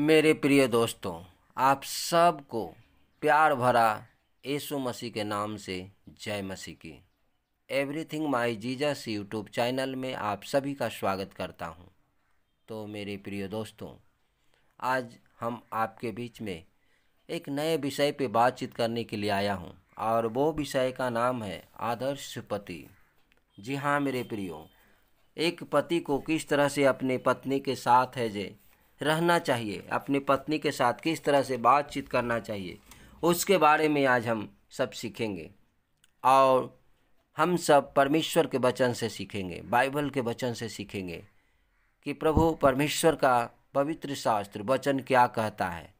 मेरे प्रिय दोस्तों आप सबको प्यार भरा यीशु मसीह के नाम से जय मसीह की everything my Jesus YouTube channel में आप सभी का स्वागत करता हूं। तो मेरे प्रिय दोस्तों आज हम आपके बीच में एक नए विषय पर बातचीत करने के लिए आया हूं और वो विषय का नाम है आदर्श पति जी हाँ मेरे प्रियो एक पति को किस तरह से अपनी पत्नी के साथ है जे रहना चाहिए अपनी पत्नी के साथ किस तरह से बातचीत करना चाहिए उसके बारे में आज हम सब सीखेंगे और हम सब परमेश्वर के वचन से सीखेंगे बाइबल के वचन से सीखेंगे कि प्रभु परमेश्वर का पवित्र शास्त्र वचन क्या कहता है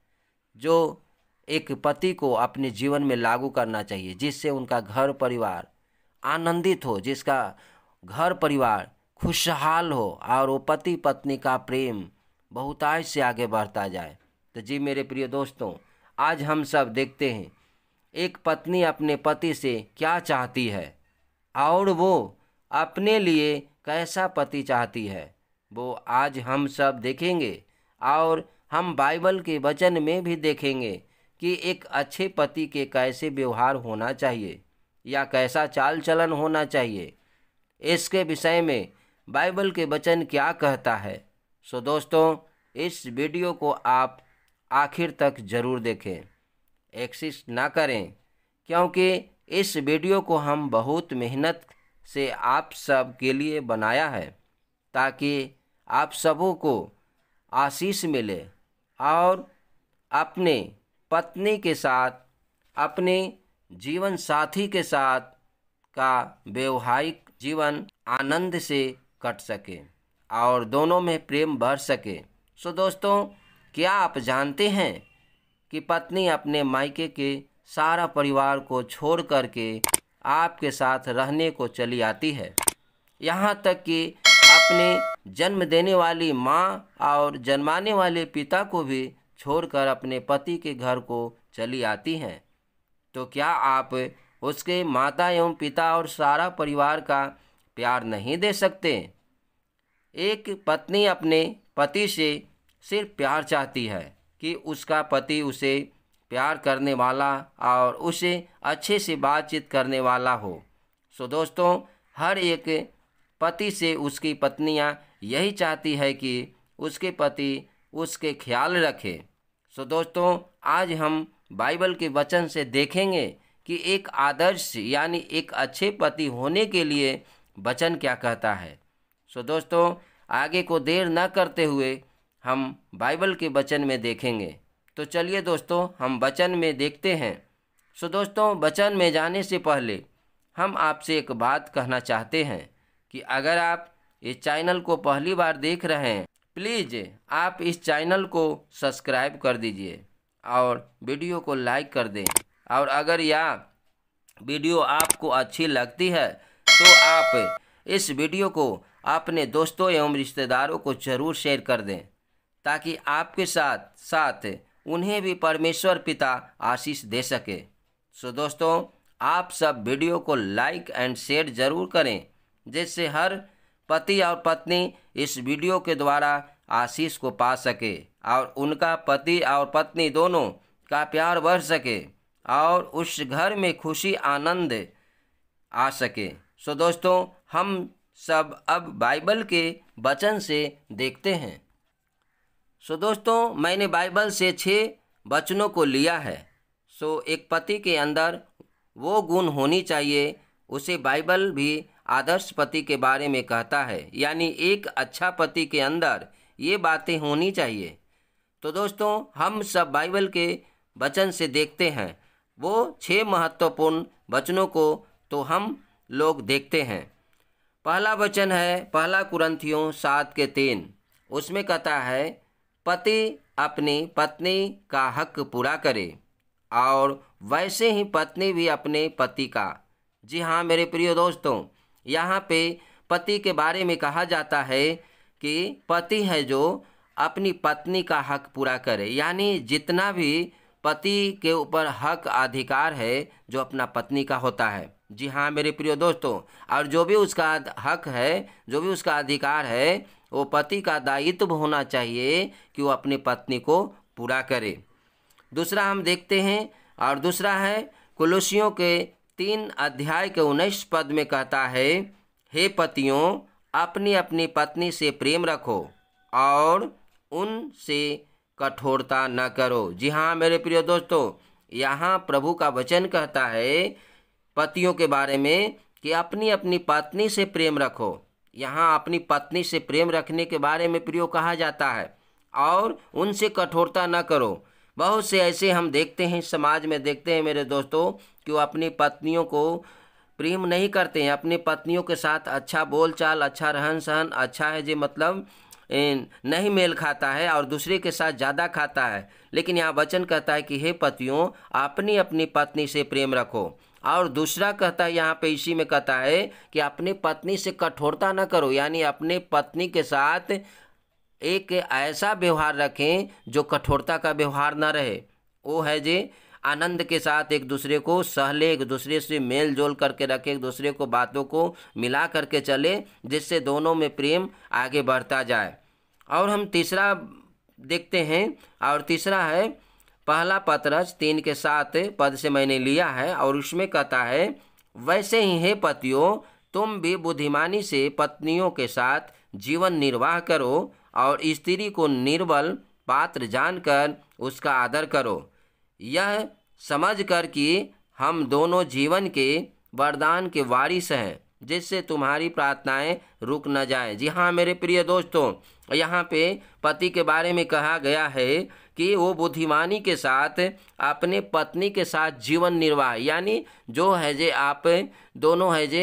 जो एक पति को अपने जीवन में लागू करना चाहिए जिससे उनका घर परिवार आनंदित हो जिसका घर परिवार खुशहाल हो और वो पति पत्नी का प्रेम बहुताय से आगे बढ़ता जाए तो जी मेरे प्रिय दोस्तों आज हम सब देखते हैं एक पत्नी अपने पति से क्या चाहती है और वो अपने लिए कैसा पति चाहती है वो आज हम सब देखेंगे और हम बाइबल के वचन में भी देखेंगे कि एक अच्छे पति के कैसे व्यवहार होना चाहिए या कैसा चाल चलन होना चाहिए इसके विषय में बाइबल के वचन क्या कहता है सो दोस्तों इस वीडियो को आप आखिर तक ज़रूर देखें एक्सिस ना करें क्योंकि इस वीडियो को हम बहुत मेहनत से आप सब के लिए बनाया है ताकि आप सबों को आशीष मिले और अपने पत्नी के साथ अपने जीवन साथी के साथ का व्यवहारिक जीवन आनंद से कट सके और दोनों में प्रेम भर सके सो दोस्तों क्या आप जानते हैं कि पत्नी अपने मायके के सारा परिवार को छोड़ कर के आपके साथ रहने को चली आती है यहाँ तक कि अपने जन्म देने वाली माँ और जन्माने वाले पिता को भी छोड़कर अपने पति के घर को चली आती हैं तो क्या आप उसके माता एवं पिता और सारा परिवार का प्यार नहीं दे सकते एक पत्नी अपने पति से सिर्फ प्यार चाहती है कि उसका पति उसे प्यार करने वाला और उसे अच्छे से बातचीत करने वाला हो सो दोस्तों हर एक पति से उसकी पत्नियां यही चाहती है कि उसके पति उसके ख्याल रखे सो दोस्तों आज हम बाइबल के वचन से देखेंगे कि एक आदर्श यानी एक अच्छे पति होने के लिए वचन क्या कहता है सो दोस्तों आगे को देर न करते हुए हम बाइबल के वचन में देखेंगे तो चलिए दोस्तों हम वचन में देखते हैं सो दोस्तों वचन में जाने से पहले हम आपसे एक बात कहना चाहते हैं कि अगर आप इस चैनल को पहली बार देख रहे हैं प्लीज़ आप इस चैनल को सब्सक्राइब कर दीजिए और वीडियो को लाइक कर दें और अगर यह वीडियो आपको अच्छी लगती है तो आप इस वीडियो को अपने दोस्तों एवं रिश्तेदारों को ज़रूर शेयर कर दें ताकि आपके साथ साथ उन्हें भी परमेश्वर पिता आशीष दे सके सो दोस्तों आप सब वीडियो को लाइक एंड शेयर जरूर करें जिससे हर पति और पत्नी इस वीडियो के द्वारा आशीष को पा सके और उनका पति और पत्नी दोनों का प्यार बढ़ सके और उस घर में खुशी आनंद आ सके सो दोस्तों हम सब अब बाइबल के वचन से देखते हैं सो दोस्तों मैंने बाइबल से छः वचनों को लिया है सो एक पति के अंदर वो गुण होनी चाहिए उसे बाइबल भी आदर्श पति के बारे में कहता है यानी एक अच्छा पति के अंदर ये बातें होनी चाहिए तो दोस्तों हम सब बाइबल के वचन से देखते हैं वो छः महत्वपूर्ण वचनों को तो हम लोग देखते हैं पहला वचन है पहला कुरंथियों सात के तीन उसमें कहता है पति अपनी पत्नी का हक पूरा करे और वैसे ही पत्नी भी अपने पति का जी हाँ मेरे प्रिय दोस्तों यहाँ पे पति के बारे में कहा जाता है कि पति है जो अपनी पत्नी का हक पूरा करे यानी जितना भी पति के ऊपर हक अधिकार है जो अपना पत्नी का होता है जी हाँ मेरे प्रिय दोस्तों और जो भी उसका हक है जो भी उसका अधिकार है वो पति का दायित्व होना चाहिए कि वो अपनी पत्नी को पूरा करे दूसरा हम देखते हैं और दूसरा है कुलुसियों के तीन अध्याय के उन्नीस पद में कहता है हे पतियों अपनी अपनी पत्नी से प्रेम रखो और उनसे कठोरता न करो जी हाँ मेरे प्रिय दोस्तों यहाँ प्रभु का वचन कहता है पतियों के बारे में कि अपनी अपनी पत्नी से प्रेम रखो यहाँ अपनी पत्नी से प्रेम रखने के बारे में प्रियो कहा जाता है और उनसे कठोरता न करो बहुत से ऐसे हम देखते हैं समाज में देखते हैं मेरे दोस्तों कि वो अपनी पत्नियों को प्रेम नहीं करते हैं अपनी पत्नियों के साथ अच्छा बोल चाल अच्छा रहन सहन अच्छा है जी मतलब नहीं मेल खाता है और दूसरे के साथ ज़्यादा खाता है लेकिन यहाँ वचन कहता है कि हे पतियों अपनी अपनी पत्नी से प्रेम रखो और दूसरा कहता है यहाँ पे इसी में कहता है कि अपनी पत्नी से कठोरता ना करो यानी अपने पत्नी के साथ एक ऐसा व्यवहार रखें जो कठोरता का व्यवहार ना रहे वो है जी आनंद के साथ एक दूसरे को सहले एक दूसरे से मेल जोल करके रखे एक दूसरे को बातों को मिला करके चले जिससे दोनों में प्रेम आगे बढ़ता जाए और हम तीसरा देखते हैं और तीसरा है पहला पतरस तीन के साथ पद से मैंने लिया है और उसमें कहता है वैसे ही हे पतियों तुम भी बुद्धिमानी से पत्नियों के साथ जीवन निर्वाह करो और स्त्री को निर्बल पात्र जानकर उसका आदर करो यह समझकर कि हम दोनों जीवन के वरदान के वारिस हैं जिससे तुम्हारी प्रार्थनाएं रुक न जाए जी हाँ मेरे प्रिय दोस्तों यहाँ पे पति के बारे में कहा गया है कि वो बुद्धिमानी के साथ अपने पत्नी के साथ जीवन निर्वाह यानी जो है जे आप दोनों है जे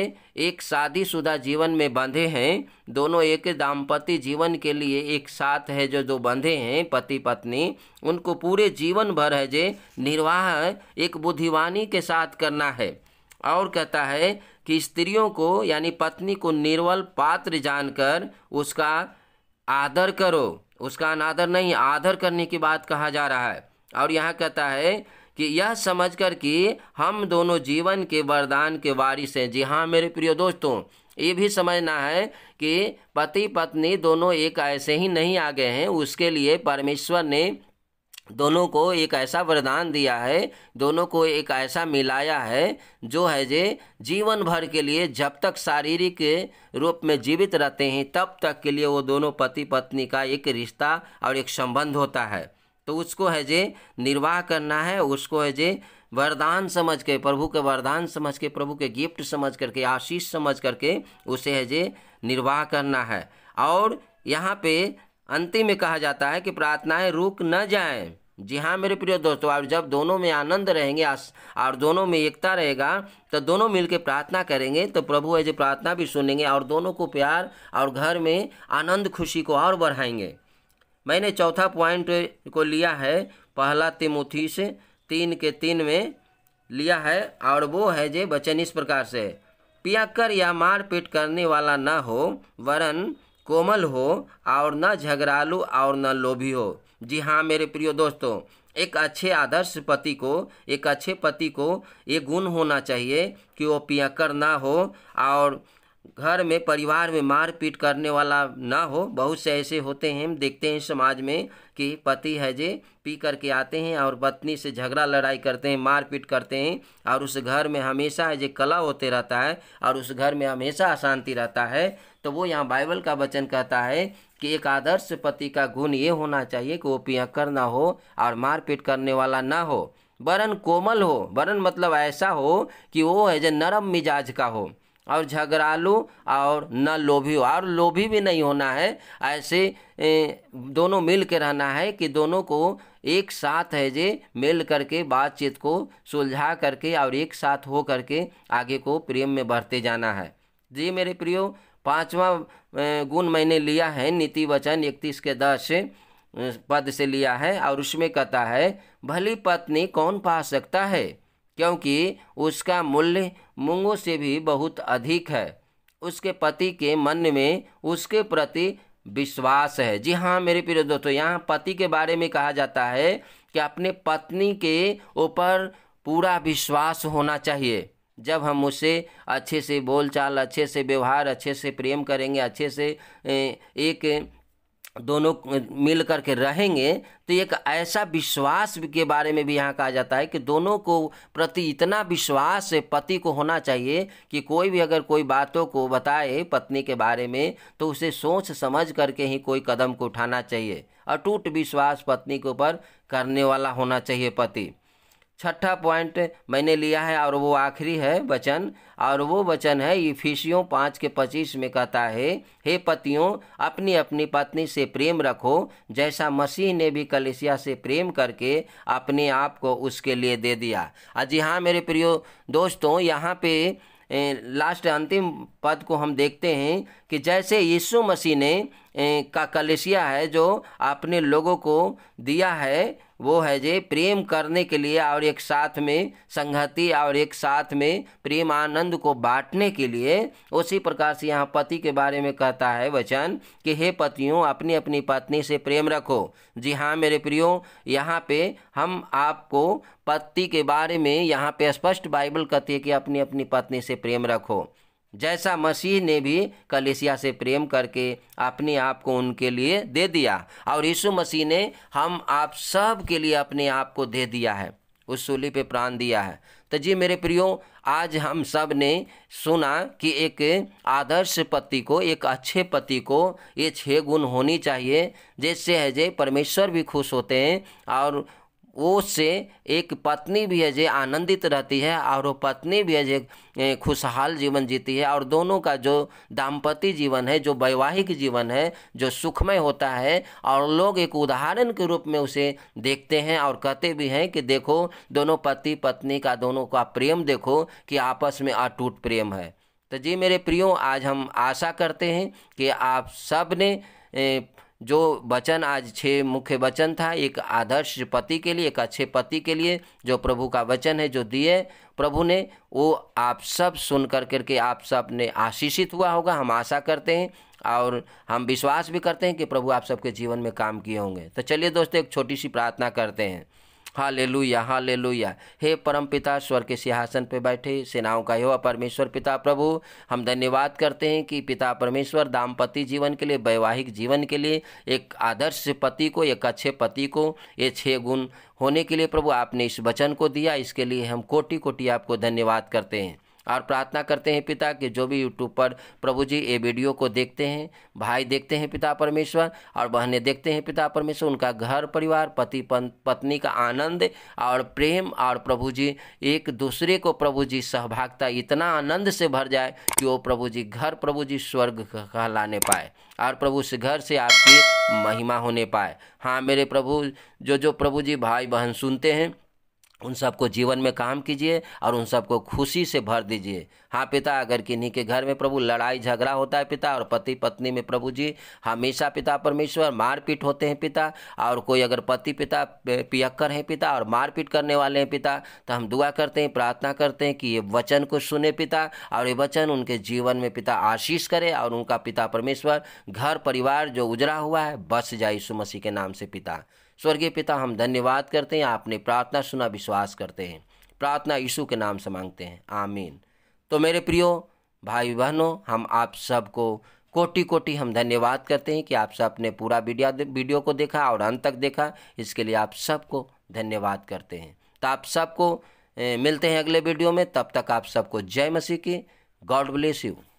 एक शादीशुदा जीवन में बंधे हैं दोनों एक दाम्पत्य जीवन के लिए एक साथ है जो जो बंधे हैं पति पत्नी उनको पूरे जीवन भर है जे निर्वाह एक बुद्धिमानी के साथ करना है और कहता है कि स्त्रियों को यानी पत्नी को निर्वल पात्र जानकर उसका आदर करो उसका अनादर नहीं आदर करने की बात कहा जा रहा है और यह कहता है कि यह समझ कर कि हम दोनों जीवन के वरदान के वारिस हैं जी हाँ मेरे प्रिय दोस्तों ये भी समझना है कि पति पत्नी दोनों एक ऐसे ही नहीं आ गए हैं उसके लिए परमेश्वर ने दोनों को एक ऐसा वरदान दिया है दोनों को एक ऐसा मिलाया है जो है जे जीवन भर के लिए जब तक शारीरिक रूप में जीवित रहते हैं तब तक के लिए वो दोनों पति पत्नी का एक रिश्ता और एक संबंध होता है तो उसको है जे निर्वाह करना है उसको है जे वरदान समझ के प्रभु के वरदान समझ के प्रभु के गिफ्ट समझ करके आशीष समझ करके उसे है जे निर्वाह करना है और यहाँ पे अंतिम में कहा जाता है कि प्रार्थनाएं रुक न जाएं जी हाँ मेरे प्रिय दोस्तों और जब दोनों में आनंद रहेंगे और दोनों में एकता रहेगा तो दोनों मिलकर प्रार्थना करेंगे तो प्रभु ऐसे प्रार्थना भी सुनेंगे और दोनों को प्यार और घर में आनंद खुशी को और बढ़ाएंगे मैंने चौथा पॉइंट को लिया है पहला तिमुथी से तीन के तीन में लिया है और वो है जे वचन इस प्रकार से पिया कर या मारपीट करने वाला न हो वरन कोमल हो और न झगड़ालू और न लोभी हो जी हाँ मेरे प्रिय दोस्तों एक अच्छे आदर्श पति को एक अच्छे पति को ये गुण होना चाहिए कि वो पियकर ना हो और घर में परिवार में मार पीट करने वाला ना हो बहुत से ऐसे होते हैं हम देखते हैं समाज में कि पति है जे पी करके आते हैं और पत्नी से झगड़ा लड़ाई करते हैं मार पीट करते हैं और उस घर में हमेशा है जे कला होते रहता है और उस घर में हमेशा अशांति रहता है तो वो यहाँ बाइबल का वचन कहता है कि एक आदर्श पति का गुण ये होना चाहिए कि वो पियकर ना हो और मारपीट करने वाला ना हो वरन कोमल हो वरन मतलब ऐसा हो कि वो है जे नरम मिजाज का हो और झगड़ालू और न लोभी और लोभी भी नहीं होना है ऐसे दोनों मिल के रहना है कि दोनों को एक साथ है जे मिल करके बातचीत को सुलझा करके और एक साथ हो करके आगे को प्रेम में बढ़ते जाना है जी मेरे प्रियो पांचवा गुण मैंने लिया है नीति वचन इकतीस के दस पद से लिया है और उसमें कहता है भली पत्नी कौन पा सकता है क्योंकि उसका मूल्य मूंगों से भी बहुत अधिक है उसके पति के मन में उसके प्रति विश्वास है जी हाँ मेरे प्रिय दोस्तों यहाँ पति के बारे में कहा जाता है कि अपने पत्नी के ऊपर पूरा विश्वास होना चाहिए जब हम उसे अच्छे से बोलचाल अच्छे से व्यवहार अच्छे से प्रेम करेंगे अच्छे से एक दोनों मिल कर के रहेंगे तो एक ऐसा विश्वास के बारे में भी यहाँ कहा जाता है कि दोनों को प्रति इतना विश्वास पति को होना चाहिए कि कोई भी अगर कोई बातों को बताए पत्नी के बारे में तो उसे सोच समझ करके ही कोई कदम को उठाना चाहिए अटूट विश्वास पत्नी के ऊपर करने वाला होना चाहिए पति छठा पॉइंट मैंने लिया है और वो आखिरी है वचन और वो वचन है इफिसियों पाँच के पच्चीस में कहता है हे पतियों अपनी अपनी पत्नी से प्रेम रखो जैसा मसीह ने भी कलिसिया से प्रेम करके अपने आप को उसके लिए दे दिया और हाँ मेरे प्रियो दोस्तों यहाँ पे लास्ट अंतिम पद को हम देखते हैं कि जैसे यीशु मसीह ने का कलिसिया है जो अपने लोगों को दिया है वो है जे प्रेम करने के लिए और एक साथ में संगति और एक साथ में प्रेम आनंद को बांटने के लिए उसी प्रकार से यहाँ पति के बारे में कहता है वचन कि हे पतियों अपनी अपनी पत्नी से प्रेम रखो जी हाँ मेरे प्रियो यहाँ पे हम आपको पति के बारे में यहाँ पे स्पष्ट बाइबल कहती है कि अपनी अपनी पत्नी से प्रेम रखो जैसा मसीह ने भी कलेसिया से प्रेम करके अपने आप को उनके लिए दे दिया और यीशु मसीह ने हम आप सब के लिए अपने आप को दे दिया है उस सूली पे प्राण दिया है तो जी मेरे प्रियो आज हम सब ने सुना कि एक आदर्श पति को एक अच्छे पति को ये छः गुण होनी चाहिए जिससे है जे परमेश्वर भी खुश होते हैं और उससे एक पत्नी भी है जो आनंदित रहती है और वो पत्नी भी है जो खुशहाल जीवन जीती है और दोनों का जो दाम्पत्य जीवन है जो वैवाहिक जीवन है जो सुखमय होता है और लोग एक उदाहरण के रूप में उसे देखते हैं और कहते भी हैं कि देखो दोनों पति पत्नी का दोनों का प्रेम देखो कि आपस में अटूट प्रेम है तो जी मेरे प्रियो आज हम आशा करते हैं कि आप सब ने जो वचन आज छः मुख्य वचन था एक आदर्श पति के लिए एक अच्छे पति के लिए जो प्रभु का वचन है जो दिए प्रभु ने वो आप सब सुन कर करके आप सब ने आशीषित हुआ होगा हम आशा करते हैं और हम विश्वास भी करते हैं कि प्रभु आप सबके जीवन में काम किए होंगे तो चलिए दोस्तों एक छोटी सी प्रार्थना करते हैं हालेलुया हालेलुया हे परम पिता स्वर के सिंहासन पर बैठे सेनाओं का यहोवा परमेश्वर पिता प्रभु हम धन्यवाद करते हैं कि पिता परमेश्वर दाम्पति जीवन के लिए वैवाहिक जीवन के लिए एक आदर्श पति को एक अच्छे पति को ये छः गुण होने के लिए प्रभु आपने इस वचन को दिया इसके लिए हम कोटि कोटि आपको धन्यवाद करते हैं और प्रार्थना करते हैं पिता कि जो भी यूट्यूब पर प्रभु जी ये वीडियो को देखते हैं भाई देखते हैं पिता परमेश्वर और बहनें देखते हैं पिता परमेश्वर उनका घर परिवार पति पत्नी का आनंद और प्रेम और प्रभु जी एक दूसरे को प्रभु जी सहभागिता इतना आनंद से भर जाए कि वो प्रभु जी घर प्रभु जी स्वर्ग कहलाने पाए और प्रभु से घर से आपकी महिमा होने पाए हाँ मेरे प्रभु जो जो प्रभु जी भाई बहन सुनते हैं उन सबको जीवन में काम कीजिए और उन सबको खुशी से भर दीजिए हाँ पिता अगर किन्हीं के घर में प्रभु लड़ाई झगड़ा होता है पिता और पति पत्नी में प्रभु जी हमेशा पिता परमेश्वर मारपीट होते हैं पिता और कोई अगर पति पिता पियक्कर हैं पिता और मारपीट करने वाले हैं पिता तो हम दुआ करते हैं प्रार्थना करते हैं कि ये वचन को सुने पिता और ये वचन उनके जीवन में पिता आशीष करे और उनका पिता परमेश्वर घर परिवार जो उजरा हुआ है बस जाए सुमसी मसीह के नाम से पिता स्वर्गीय पिता हम धन्यवाद करते हैं आपने प्रार्थना सुना विश्वास करते हैं प्रार्थना यीशु के नाम से मांगते हैं आमीन तो मेरे प्रियो भाई बहनों हम आप सबको कोटि कोटि हम धन्यवाद करते हैं कि आप सब अपने पूरा वीडियो वीडियो को देखा और अंत तक देखा इसके लिए आप सबको धन्यवाद करते हैं तो आप सबको मिलते हैं अगले वीडियो में तब तक आप सबको जय मसीह की गॉड ब्लेस यू